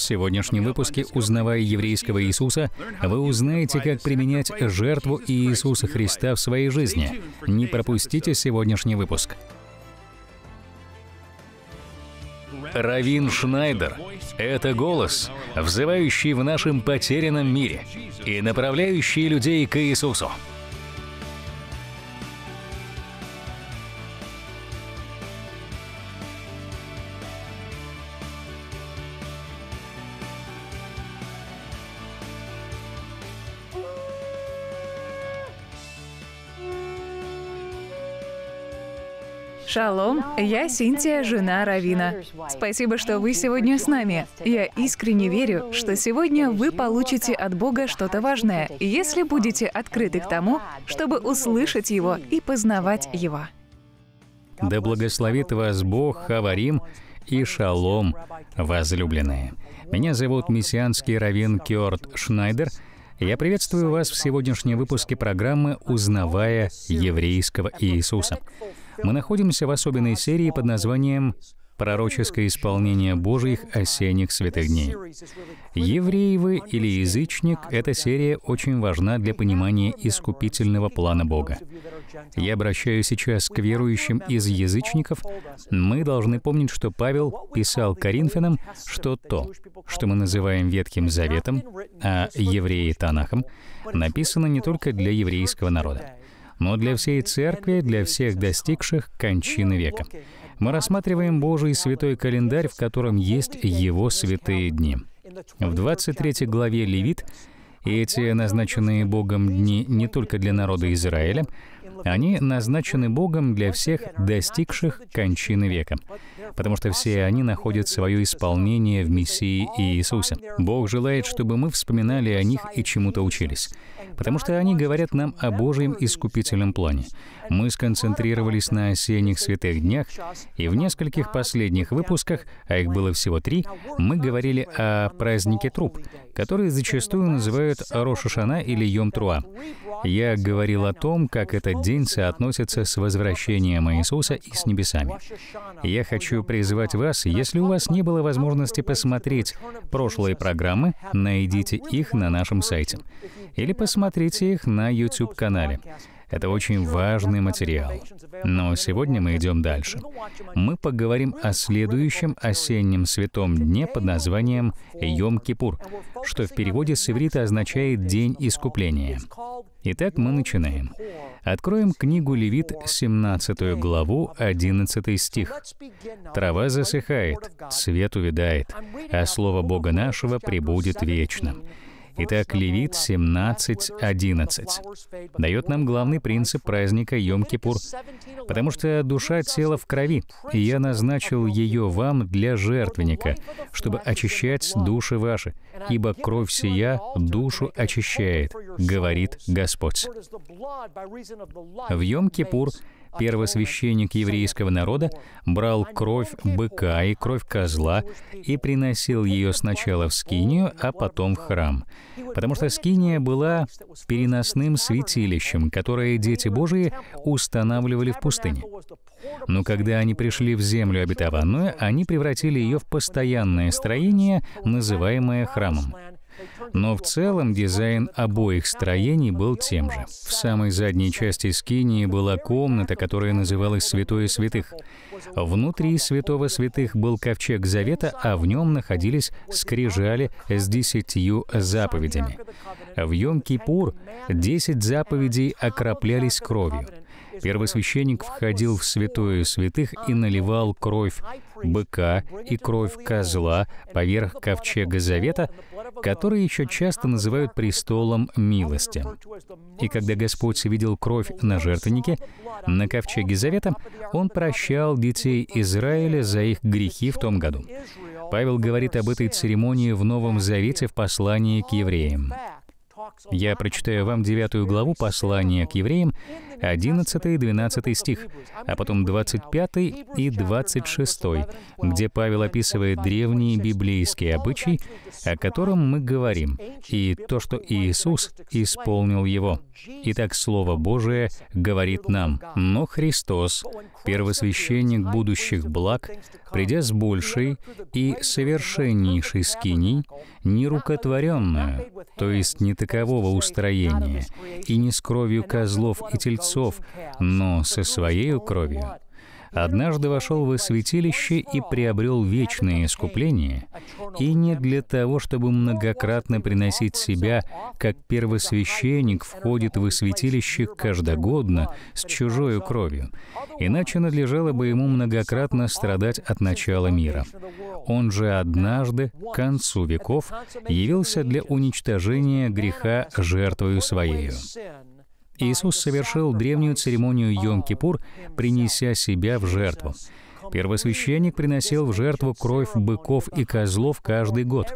В сегодняшнем выпуске «Узнавая еврейского Иисуса» вы узнаете, как применять жертву Иисуса Христа в своей жизни. Не пропустите сегодняшний выпуск. Равин Шнайдер — это голос, взывающий в нашем потерянном мире и направляющий людей к Иисусу. Шалом, я Синтия, жена Равина. Спасибо, что вы сегодня с нами. Я искренне верю, что сегодня вы получите от Бога что-то важное, если будете открыты к тому, чтобы услышать Его и познавать Его. Да благословит вас Бог, Хаварим, и шалом, возлюбленные. Меня зовут мессианский раввин Кёрт Шнайдер. Я приветствую вас в сегодняшнем выпуске программы «Узнавая еврейского Иисуса» мы находимся в особенной серии под названием «Пророческое исполнение Божьих осенних святых дней». Евреевы или язычник» — эта серия очень важна для понимания искупительного плана Бога. Я обращаюсь сейчас к верующим из язычников. Мы должны помнить, что Павел писал Коринфянам, что то, что мы называем Ветхим Заветом, а евреи — Танахом, написано не только для еврейского народа но для всей церкви, для всех достигших кончины века. Мы рассматриваем Божий святой календарь, в котором есть Его святые дни. В 23 главе Левит эти назначенные Богом дни не только для народа Израиля, они назначены Богом для всех достигших кончины века, потому что все они находят свое исполнение в Мессии и Иисусе. Бог желает, чтобы мы вспоминали о них и чему-то учились потому что они говорят нам о Божьем искупительном плане. Мы сконцентрировались на осенних святых днях, и в нескольких последних выпусках, а их было всего три, мы говорили о празднике труп, который зачастую называют Рошашана или Йом-Труа. Я говорил о том, как этот день соотносится с возвращением Иисуса и с небесами. Я хочу призвать вас, если у вас не было возможности посмотреть прошлые программы, найдите их на нашем сайте. Или посмотрите Посмотрите их на YouTube-канале. Это очень важный материал. Но сегодня мы идем дальше. Мы поговорим о следующем осеннем святом дне под названием Йом-Кипур, что в переводе с иврита означает «день искупления». Итак, мы начинаем. Откроем книгу Левит, 17 главу, 11 стих. «Трава засыхает, цвет увядает, а слово Бога нашего пребудет вечно». Итак, Левит 17.11 дает нам главный принцип праздника Йом-Кипур, потому что душа тела в крови, и я назначил ее вам для жертвенника, чтобы очищать души ваши, ибо кровь сия душу очищает, говорит Господь. В Йом-Кипур первосвященник еврейского народа брал кровь быка и кровь козла и приносил ее сначала в скинию, а потом в храм. Потому что скиния была переносным святилищем, которое дети Божии устанавливали в пустыне. Но когда они пришли в землю обетованную, они превратили ее в постоянное строение, называемое храмом. Но в целом дизайн обоих строений был тем же. В самой задней части Скинии была комната, которая называлась «Святое святых». Внутри святого святых был ковчег завета, а в нем находились скрижали с десятью заповедями. В Йом-Кипур десять заповедей окроплялись кровью. Первый священник входил в святое святых и наливал кровь быка и кровь козла поверх ковчега завета, который еще часто называют престолом милости. И когда Господь видел кровь на жертвеннике, на ковчеге завета, Он прощал детей Израиля за их грехи в том году. Павел говорит об этой церемонии в Новом Завете в послании к евреям. Я прочитаю вам девятую главу послания к евреям, 11 и 12 стих, а потом 25 и 26, где Павел описывает древние библейские обычаи, о котором мы говорим, и то, что Иисус исполнил его. Итак, Слово Божие говорит нам, «Но Христос, первосвященник будущих благ, придя с большей и совершеннейшей скиней, нерукотворенную, то есть не такового устроения, и не с кровью козлов и тельцов, отцов, но со своей кровью, однажды вошел в святилище и приобрел вечное искупление, и не для того, чтобы многократно приносить себя, как первосвященник входит в святилище каждогодно с чужою кровью, иначе надлежало бы ему многократно страдать от начала мира. Он же однажды, к концу веков, явился для уничтожения греха жертвою своею. Иисус совершил древнюю церемонию Йом-Кипур, принеся себя в жертву. Первосвященник приносил в жертву кровь быков и козлов каждый год.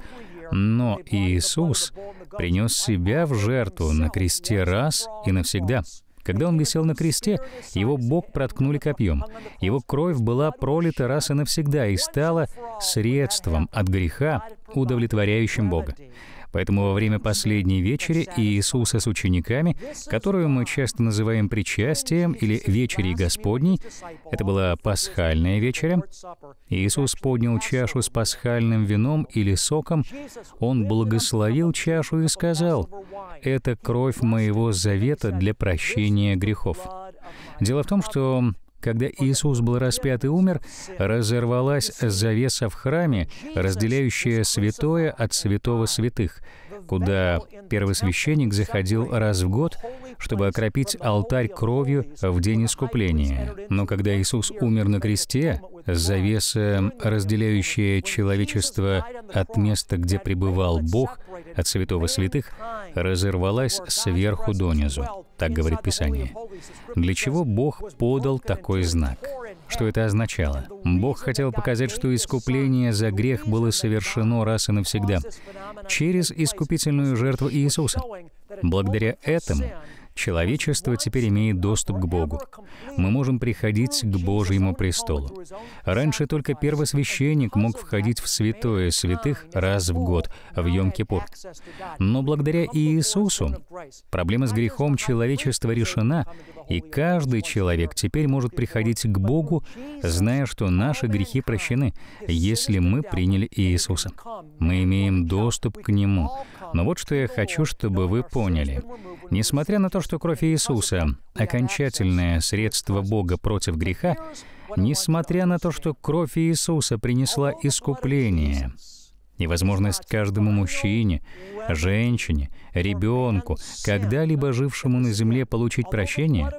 Но Иисус принес себя в жертву на кресте раз и навсегда. Когда он висел на кресте, его бок проткнули копьем. Его кровь была пролита раз и навсегда и стала средством от греха, удовлетворяющим Бога. Поэтому во время последней вечери Иисуса с учениками, которую мы часто называем причастием или вечерей Господней, это была пасхальная вечеря, Иисус поднял чашу с пасхальным вином или соком, Он благословил чашу и сказал, «Это кровь моего завета для прощения грехов». Дело в том, что когда Иисус был распят и умер, разорвалась завеса в храме, разделяющая святое от святого святых — куда первосвященник заходил раз в год, чтобы окропить алтарь кровью в день искупления. Но когда Иисус умер на кресте, завеса, разделяющая человечество от места, где пребывал Бог, от святого святых, разорвалась сверху донизу. Так говорит Писание. Для чего Бог подал такой знак? что это означало. Бог хотел показать, что искупление за грех было совершено раз и навсегда через искупительную жертву Иисуса. Благодаря этому Человечество теперь имеет доступ к Богу. Мы можем приходить к Божьему престолу. Раньше только первосвященник мог входить в святое святых раз в год, в Йом-Кипур. Но благодаря Иисусу проблема с грехом человечества решена, и каждый человек теперь может приходить к Богу, зная, что наши грехи прощены, если мы приняли Иисуса. Мы имеем доступ к Нему, но вот что я хочу, чтобы вы поняли. Несмотря на то, что кровь Иисуса — окончательное средство Бога против греха, несмотря на то, что кровь Иисуса принесла искупление, и возможность каждому мужчине, женщине, ребенку, когда-либо жившему на земле получить прощение,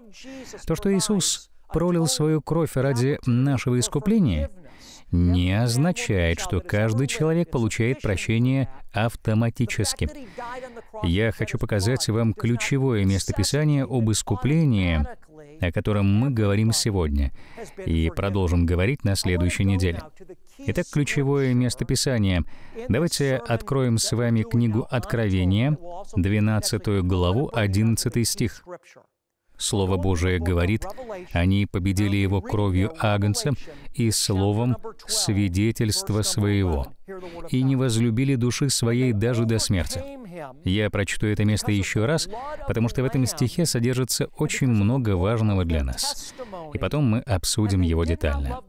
то, что Иисус пролил свою кровь ради нашего искупления — не означает, что каждый человек получает прощение автоматически. Я хочу показать вам ключевое местописание об искуплении, о котором мы говорим сегодня, и продолжим говорить на следующей неделе. Итак, ключевое местописание. Давайте откроем с вами книгу Откровения, 12 главу, 11 стих. Слово Божие говорит, они победили его кровью Агнца и словом свидетельства своего, и не возлюбили души своей даже до смерти. Я прочту это место еще раз, потому что в этом стихе содержится очень много важного для нас. И потом мы обсудим его детально.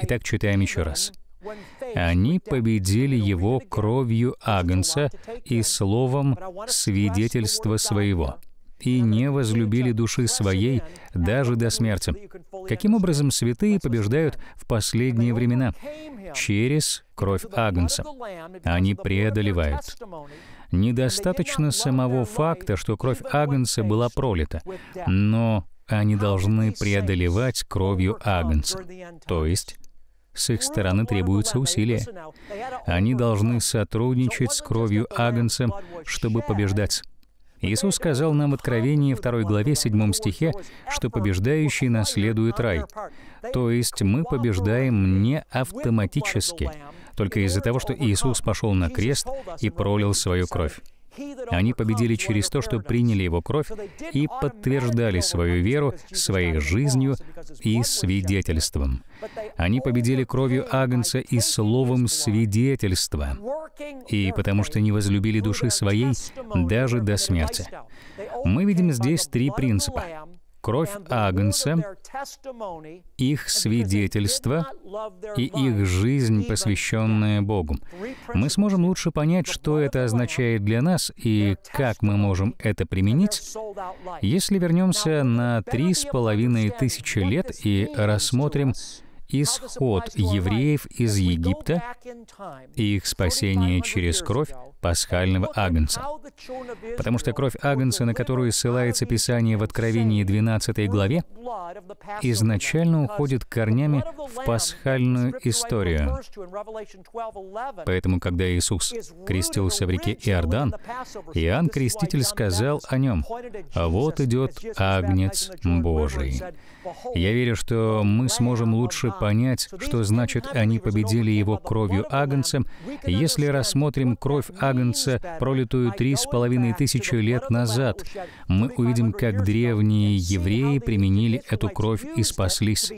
Итак, читаем еще раз. Они победили его кровью Агнца и словом свидетельства своего и не возлюбили души своей даже до смерти. Каким образом святые побеждают в последние времена? Через кровь Агнца. Они преодолевают. Недостаточно самого факта, что кровь Агнца была пролита, но они должны преодолевать кровью Агнца. То есть с их стороны требуются усилия. Они должны сотрудничать с кровью Агнца, чтобы побеждать. Иисус сказал нам в Откровении 2 главе 7 стихе, что побеждающий наследует рай. То есть мы побеждаем не автоматически, только из-за того, что Иисус пошел на крест и пролил свою кровь. Они победили через то, что приняли Его кровь и подтверждали свою веру своей жизнью и свидетельством. Они победили кровью Агнца и словом свидетельства, и потому что не возлюбили души своей даже до смерти. Мы видим здесь три принципа. Кровь Агнца, их свидетельство и их жизнь, посвященная Богу. Мы сможем лучше понять, что это означает для нас и как мы можем это применить, если вернемся на три с половиной тысячи лет и рассмотрим, исход евреев из Египта и их спасение через кровь пасхального агнца. Потому что кровь агнца, на которую ссылается Писание в Откровении 12 главе, изначально уходит корнями в пасхальную историю. Поэтому, когда Иисус крестился в реке Иордан, Иоанн Креститель сказал о нем, «Вот идет Агнец Божий». Я верю, что мы сможем лучше понять, что значит «они победили его кровью агнцем», если рассмотрим кровь агнца Агнца, пролитую три с половиной тысячи лет назад, мы увидим, как древние евреи применили эту кровь и спаслись.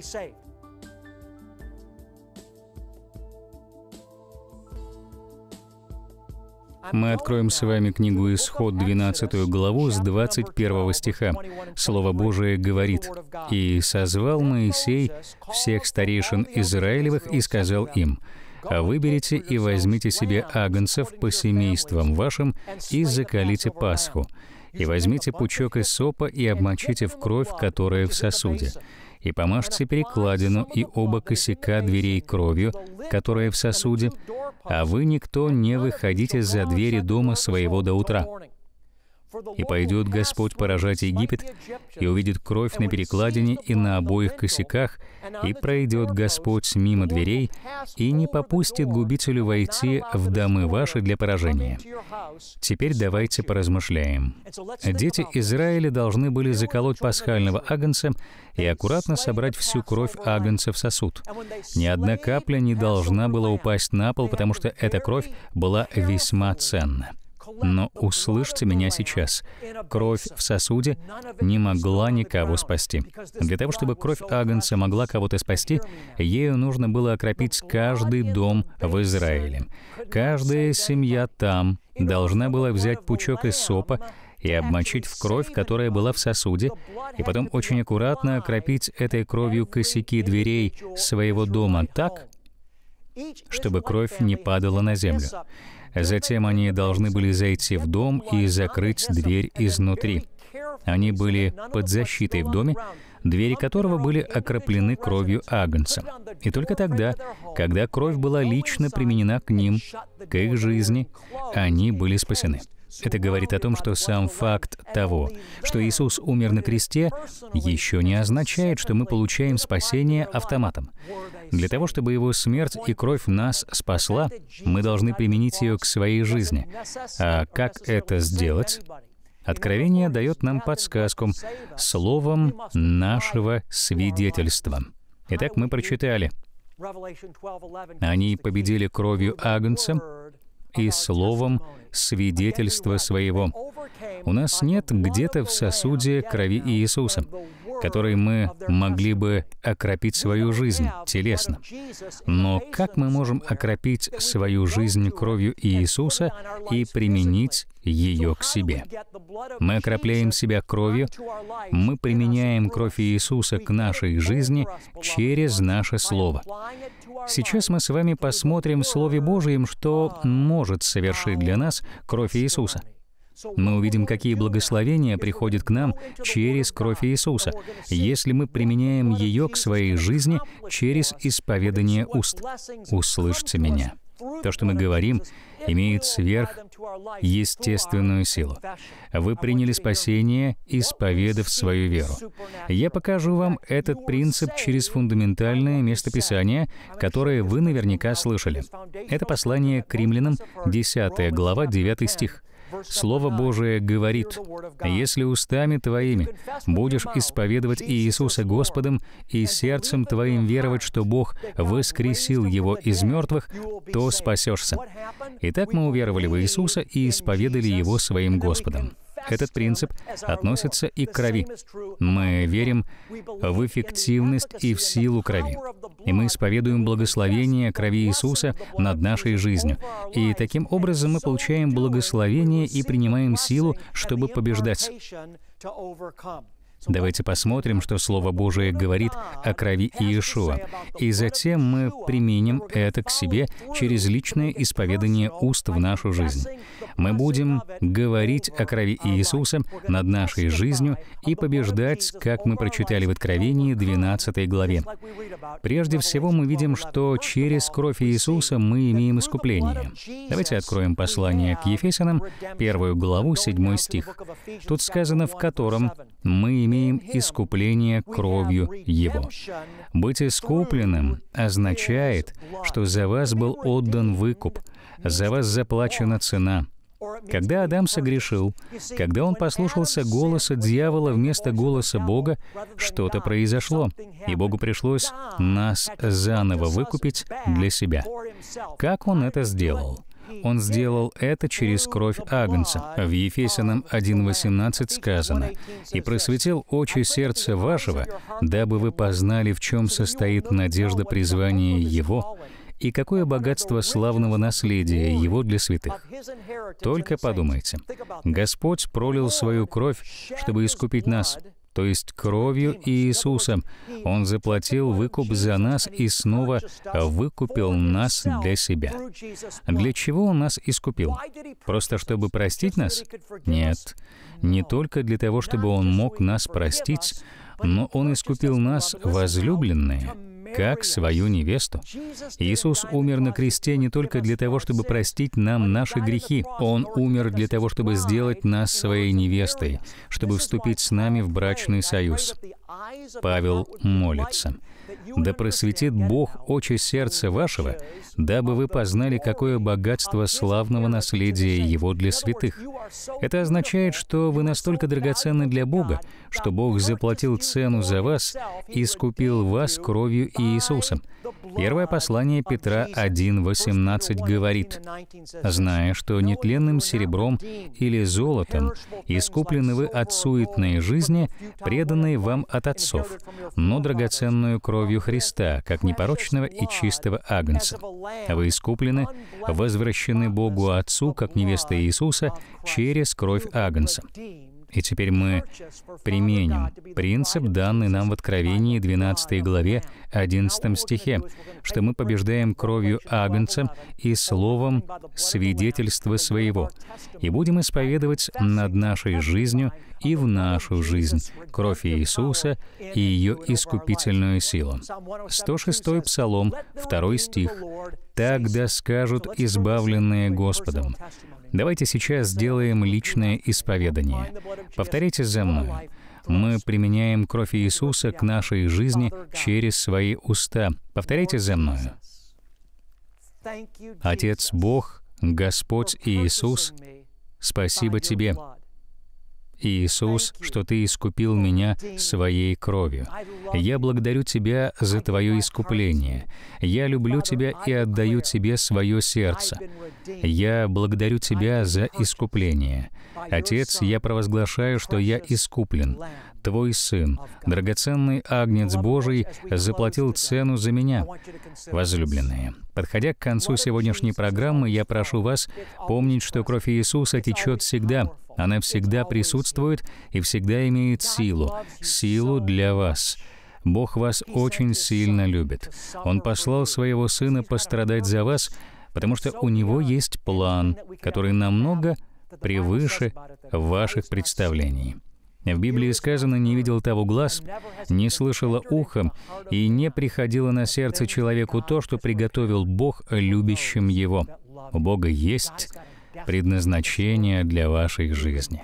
Мы откроем с вами книгу «Исход», 12 главу, с 21 стиха. Слово Божие говорит, «И созвал Моисей всех старейшин Израилевых и сказал им, Выберите и возьмите себе агнцев по семействам вашим и закалите Пасху. И возьмите пучок из сопа и обмочите в кровь, которая в сосуде. И помажьте перекладину и оба косяка дверей кровью, которая в сосуде, а вы никто не выходите за двери дома своего до утра. И пойдет Господь поражать Египет, и увидит кровь на перекладине и на обоих косяках, и пройдет Господь мимо дверей, и не попустит губителю войти в домы ваши для поражения. Теперь давайте поразмышляем. Дети Израиля должны были заколоть пасхального агнца и аккуратно собрать всю кровь агнца в сосуд. Ни одна капля не должна была упасть на пол, потому что эта кровь была весьма ценна. Но услышьте меня сейчас. Кровь в сосуде не могла никого спасти. Для того, чтобы кровь Агнца могла кого-то спасти, ею нужно было окропить каждый дом в Израиле. Каждая семья там должна была взять пучок из сопа и обмочить в кровь, которая была в сосуде, и потом очень аккуратно окропить этой кровью косяки дверей своего дома так, чтобы кровь не падала на землю. Затем они должны были зайти в дом и закрыть дверь изнутри. Они были под защитой в доме, двери которого были окроплены кровью Агнца. И только тогда, когда кровь была лично применена к ним, к их жизни, они были спасены. Это говорит о том, что сам факт того, что Иисус умер на кресте, еще не означает, что мы получаем спасение автоматом. Для того, чтобы Его смерть и кровь нас спасла, мы должны применить ее к своей жизни. А как это сделать? Откровение дает нам подсказку словом нашего свидетельства. Итак, мы прочитали. Они победили кровью Агнца и словом свидетельство своего. У нас нет где-то в сосуде крови Иисуса которой мы могли бы окропить свою жизнь телесно. Но как мы можем окропить свою жизнь кровью Иисуса и применить ее к себе. Мы окропляем себя кровью, мы применяем кровь Иисуса к нашей жизни через наше Слово. Сейчас мы с вами посмотрим в Слове Божьем, что может совершить для нас кровь Иисуса. Мы увидим, какие благословения приходят к нам через кровь Иисуса, если мы применяем ее к своей жизни через исповедание уст. «Услышьте меня». То, что мы говорим, имеет сверхъестественную силу. Вы приняли спасение, исповедав свою веру. Я покажу вам этот принцип через фундаментальное местописание, которое вы наверняка слышали. Это послание к римлянам, 10 глава, 9 стих. Слово Божие говорит, «Если устами твоими будешь исповедовать Иисуса Господом и сердцем твоим веровать, что Бог воскресил Его из мертвых, то спасешься». Итак, мы уверовали в Иисуса и исповедали Его своим Господом. Этот принцип относится и к крови. Мы верим в эффективность и в силу крови. И мы исповедуем благословение крови Иисуса над нашей жизнью. И таким образом мы получаем благословение и принимаем силу, чтобы побеждать. Давайте посмотрим, что Слово Божие говорит о крови Иешуа, и затем мы применим это к себе через личное исповедание уст в нашу жизнь. Мы будем говорить о крови Иисуса над нашей жизнью и побеждать, как мы прочитали в Откровении 12 главе. Прежде всего мы видим, что через кровь Иисуса мы имеем искупление. Давайте откроем послание к Ефесянам, первую главу, 7 стих. Тут сказано, в котором мы имеем имеем искупление кровью Его. Быть искупленным означает, что за вас был отдан выкуп, за вас заплачена цена. Когда Адам согрешил, когда он послушался голоса дьявола вместо голоса Бога, что-то произошло, и Богу пришлось нас заново выкупить для себя. Как он это сделал? Он сделал это через кровь Агнца. В Ефесянам 1.18 сказано, «И просветил очи сердца вашего, дабы вы познали, в чем состоит надежда призвания Его, и какое богатство славного наследия его для святых. Только подумайте, Господь пролил свою кровь, чтобы искупить нас, то есть кровью Иисуса. Он заплатил выкуп за нас и снова выкупил нас для себя. Для чего Он нас искупил? Просто чтобы простить нас? Нет. Не только для того, чтобы Он мог нас простить, но Он искупил нас, возлюбленные, как свою невесту. Иисус умер на кресте не только для того, чтобы простить нам наши грехи. Он умер для того, чтобы сделать нас своей невестой, чтобы вступить с нами в брачный союз. Павел молится да просветит Бог очи сердца вашего, дабы вы познали, какое богатство славного наследия Его для святых. Это означает, что вы настолько драгоценны для Бога, что Бог заплатил цену за вас и искупил вас кровью Иисуса. Первое послание Петра 1.18 говорит, «Зная, что нетленным серебром или золотом искуплены вы от суетной жизни, преданные вам от отцов, но драгоценную кровь кровью Христа, как непорочного и чистого агнца. Вы искуплены, возвращены Богу Отцу, как невеста Иисуса, через кровь агнца. И теперь мы применим принцип, данный нам в Откровении 12 главе 11 стихе, что мы побеждаем кровью Агнца и словом свидетельства своего, и будем исповедовать над нашей жизнью и в нашу жизнь кровь Иисуса и ее искупительную силу. 106 Псалом, 2 стих. «Тогда скажут избавленные Господом». Давайте сейчас сделаем личное исповедание. Повторите за мной. Мы применяем кровь Иисуса к нашей жизни через свои уста. Повторите за мною. Отец Бог, Господь Иисус, спасибо Тебе Иисус, что Ты искупил меня своей кровью. Я благодарю Тебя за Твое искупление. Я люблю Тебя и отдаю Тебе свое сердце. Я благодарю Тебя за искупление. Отец, я провозглашаю, что я искуплен. Твой Сын, драгоценный Агнец Божий, заплатил цену за меня. Возлюбленные, подходя к концу сегодняшней программы, я прошу вас помнить, что кровь Иисуса течет всегда, она всегда присутствует и всегда имеет силу, силу для вас. Бог вас очень сильно любит. Он послал своего Сына пострадать за вас, потому что у Него есть план, который намного превыше ваших представлений. В Библии сказано «не видел того глаз, не слышало ухом и не приходило на сердце человеку то, что приготовил Бог любящим его». У Бога есть предназначение для вашей жизни.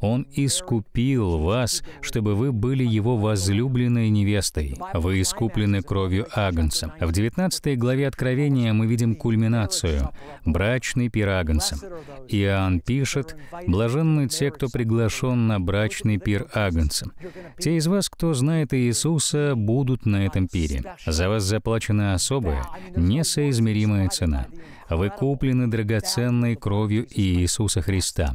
Он искупил вас, чтобы вы были его возлюбленной невестой. Вы искуплены кровью Агнца. В 19 главе Откровения мы видим кульминацию — брачный пир Агнца. Иоанн пишет, «Блаженны те, кто приглашен на брачный пир Агнца. Те из вас, кто знает Иисуса, будут на этом пире. За вас заплачена особая, несоизмеримая цена. Вы куплены драгоценной кровью Иисуса Христа.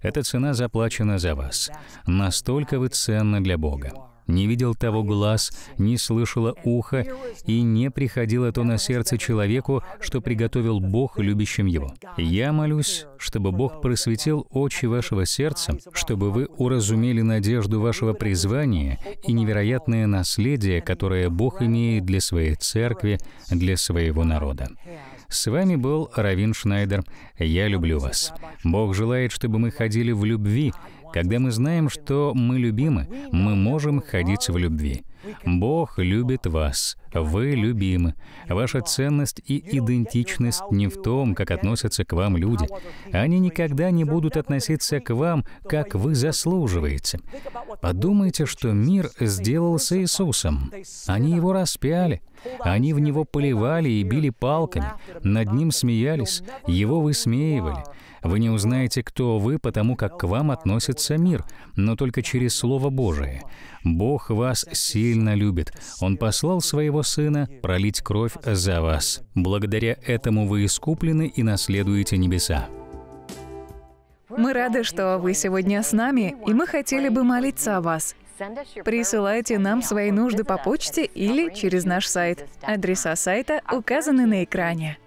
Эта цена заплачена за вас. Настолько вы ценны для Бога. Не видел того глаз, не слышало ухо, и не приходило то на сердце человеку, что приготовил Бог любящим его. Я молюсь, чтобы Бог просветил очи вашего сердца, чтобы вы уразумели надежду вашего призвания и невероятное наследие, которое Бог имеет для своей церкви, для своего народа. С вами был Равин Шнайдер. Я люблю вас. Бог желает, чтобы мы ходили в любви. Когда мы знаем, что мы любимы, мы можем ходить в любви. Бог любит вас. Вы любимы. Ваша ценность и идентичность не в том, как относятся к вам люди. Они никогда не будут относиться к вам, как вы заслуживаете. Подумайте, что мир сделал с Иисусом. Они его распяли. Они в него поливали и били палками. Над ним смеялись. Его высмеивали. Вы не узнаете, кто вы, потому как к вам относится мир, но только через Слово Божие. Бог вас сильно любит. Он послал своего Сына пролить кровь за вас. Благодаря этому вы искуплены и наследуете небеса. Мы рады, что вы сегодня с нами, и мы хотели бы молиться о вас. Присылайте нам свои нужды по почте или через наш сайт. Адреса сайта указаны на экране.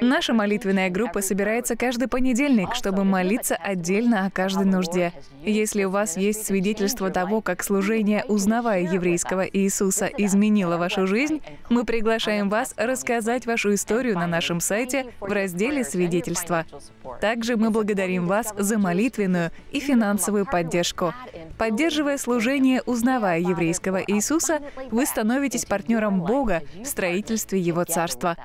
Наша молитвенная группа собирается каждый понедельник, чтобы молиться отдельно о каждой нужде. Если у вас есть свидетельство того, как служение «Узнавая еврейского Иисуса» изменило вашу жизнь, мы приглашаем вас рассказать вашу историю на нашем сайте в разделе «Свидетельства». Также мы благодарим вас за молитвенную и финансовую поддержку. Поддерживая служение, узнавая еврейского Иисуса, вы становитесь партнером Бога в строительстве Его Царства.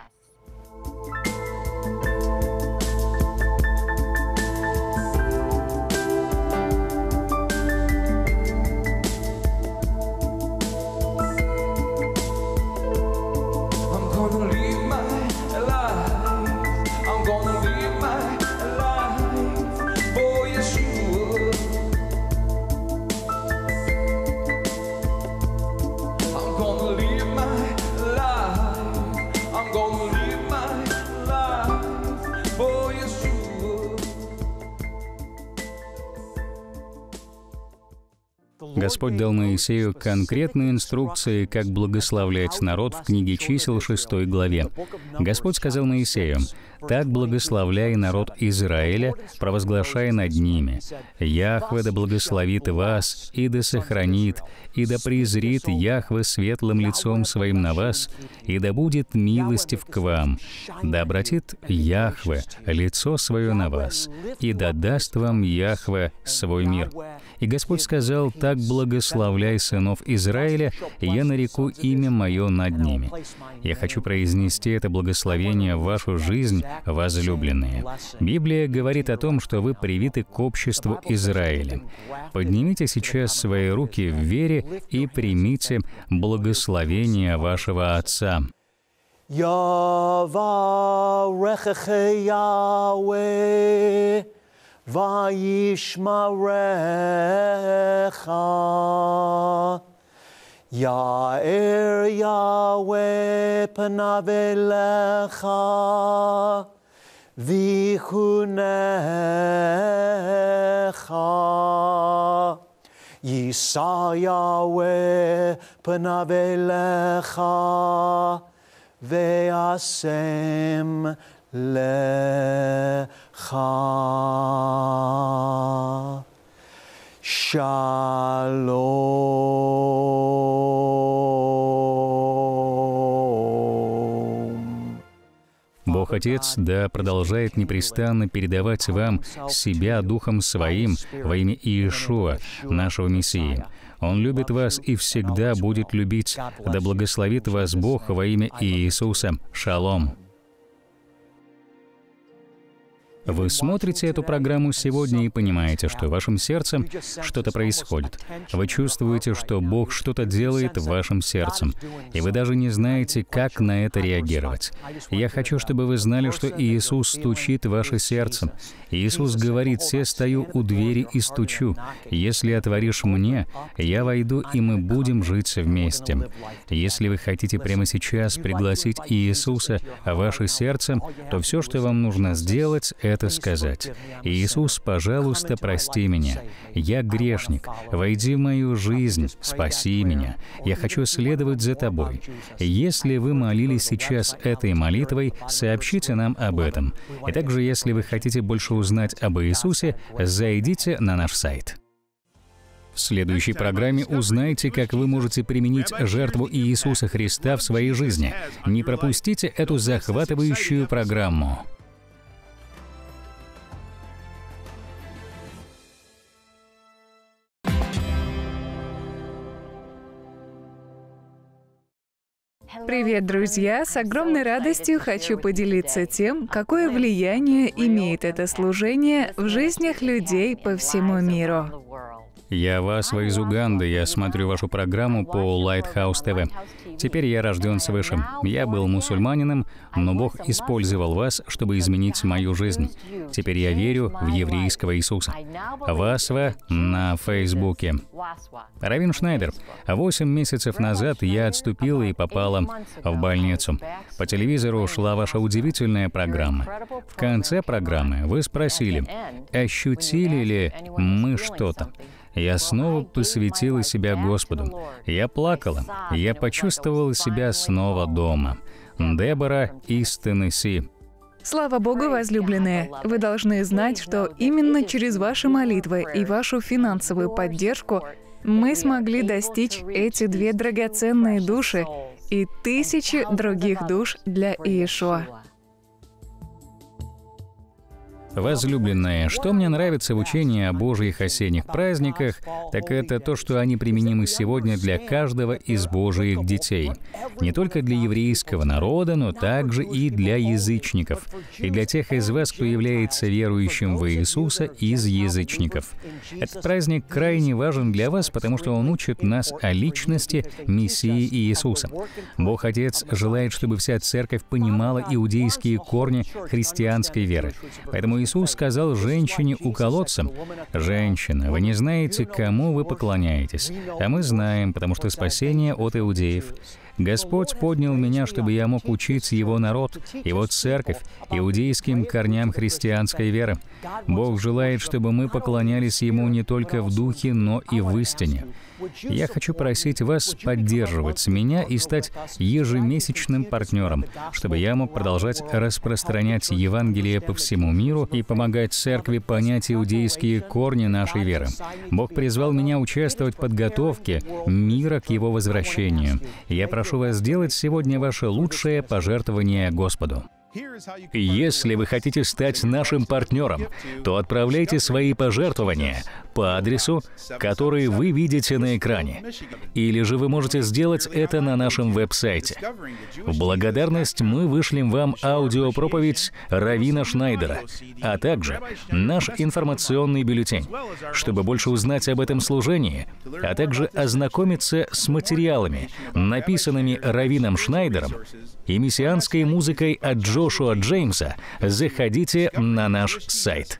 Господь дал Моисею конкретные инструкции, как благословлять народ в книге чисел 6 главе. Господь сказал Моисею, «Так благословляй народ Израиля, провозглашая над ними. Яхве да благословит вас, и да сохранит, и да презрит Яхве светлым лицом своим на вас, и да будет милостив к вам, да обратит Яхве лицо свое на вас, и да даст вам Яхве свой мир». И Господь сказал, «Так благословляй сынов Израиля, я нареку имя мое над ними». Я хочу произнести это благословение в вашу жизнь, возлюбленные. Библия говорит о том, что вы привиты к обществу Израиля. Поднимите сейчас свои руки в вере и примите благословение вашего Отца. Yavarecheche Yahweh Vayishmarecha. Ya'er Yahweh panavelecha vichunecha. Yisa Yahweh panavelecha veasem lecha. ха шалом. Бог Отец да продолжает непрестанно передавать вам себя Духом Своим во имя Иешуа, нашего Мессии. Он любит вас и всегда будет любить, да благословит вас Бог во имя Иисуса. Шалом. Вы смотрите эту программу сегодня и понимаете, что в вашем сердце что-то происходит. Вы чувствуете, что Бог что-то делает в вашем сердце, и вы даже не знаете, как на это реагировать. Я хочу, чтобы вы знали, что Иисус стучит в ваше сердце. Иисус говорит, «Се стою у двери и стучу. Если отворишь мне, я войду, и мы будем жить вместе». Если вы хотите прямо сейчас пригласить Иисуса в ваше сердце, то все, что вам нужно сделать, это сказать. «Иисус, пожалуйста, прости меня. Я грешник. Войди в мою жизнь, спаси меня. Я хочу следовать за Тобой». Если вы молились сейчас этой молитвой, сообщите нам об этом. И также, если вы хотите больше узнать об Иисусе, зайдите на наш сайт. В следующей программе узнайте, как вы можете применить жертву Иисуса Христа в своей жизни. Не пропустите эту захватывающую программу. Привет, друзья! С огромной радостью хочу поделиться тем, какое влияние имеет это служение в жизнях людей по всему миру. Я вас, вы из Уганды, я смотрю вашу программу по Lighthouse TV. Теперь я рожден свыше. Я был мусульманином, но Бог использовал вас, чтобы изменить мою жизнь. Теперь я верю в еврейского Иисуса. Васва на Фейсбуке. Равин Шнайдер. Восемь месяцев назад я отступил и попала в больницу. По телевизору шла ваша удивительная программа. В конце программы вы спросили, ощутили ли мы что-то. Я снова посвятила себя Господу. Я плакала. Я почувствовала себя снова дома. Дебора из Теннесси. Слава Богу, возлюбленные! Вы должны знать, что именно через ваши молитвы и вашу финансовую поддержку мы смогли достичь эти две драгоценные души и тысячи других душ для Иешуа. Возлюбленные, что мне нравится в учении о Божьих осенних праздниках, так это то, что они применимы сегодня для каждого из Божьих детей. Не только для еврейского народа, но также и для язычников, и для тех из вас, кто является верующим в Иисуса из язычников. Этот праздник крайне важен для вас, потому что он учит нас о личности Мессии Иисуса. Бог Отец желает, чтобы вся церковь понимала иудейские корни христианской веры. Поэтому Иисус сказал женщине у колодца, «Женщина, вы не знаете, кому вы поклоняетесь, а мы знаем, потому что спасение от иудеев. Господь поднял меня, чтобы я мог учить Его народ, Его церковь, иудейским корням христианской веры. Бог желает, чтобы мы поклонялись Ему не только в духе, но и в истине. Я хочу просить вас поддерживать меня и стать ежемесячным партнером, чтобы я мог продолжать распространять Евангелие по всему миру и помогать церкви понять иудейские корни нашей веры. Бог призвал меня участвовать в подготовке мира к его возвращению. Я прошу прошу вас сделать сегодня ваше лучшее пожертвование Господу. Если вы хотите стать нашим партнером, то отправляйте свои пожертвования по адресу, который вы видите на экране. Или же вы можете сделать это на нашем веб-сайте. В благодарность мы вышлем вам аудиопроповедь Равина Шнайдера, а также наш информационный бюллетень. Чтобы больше узнать об этом служении, а также ознакомиться с материалами, написанными Равином Шнайдером и мессианской музыкой от Джошуа Джеймса, заходите на наш сайт.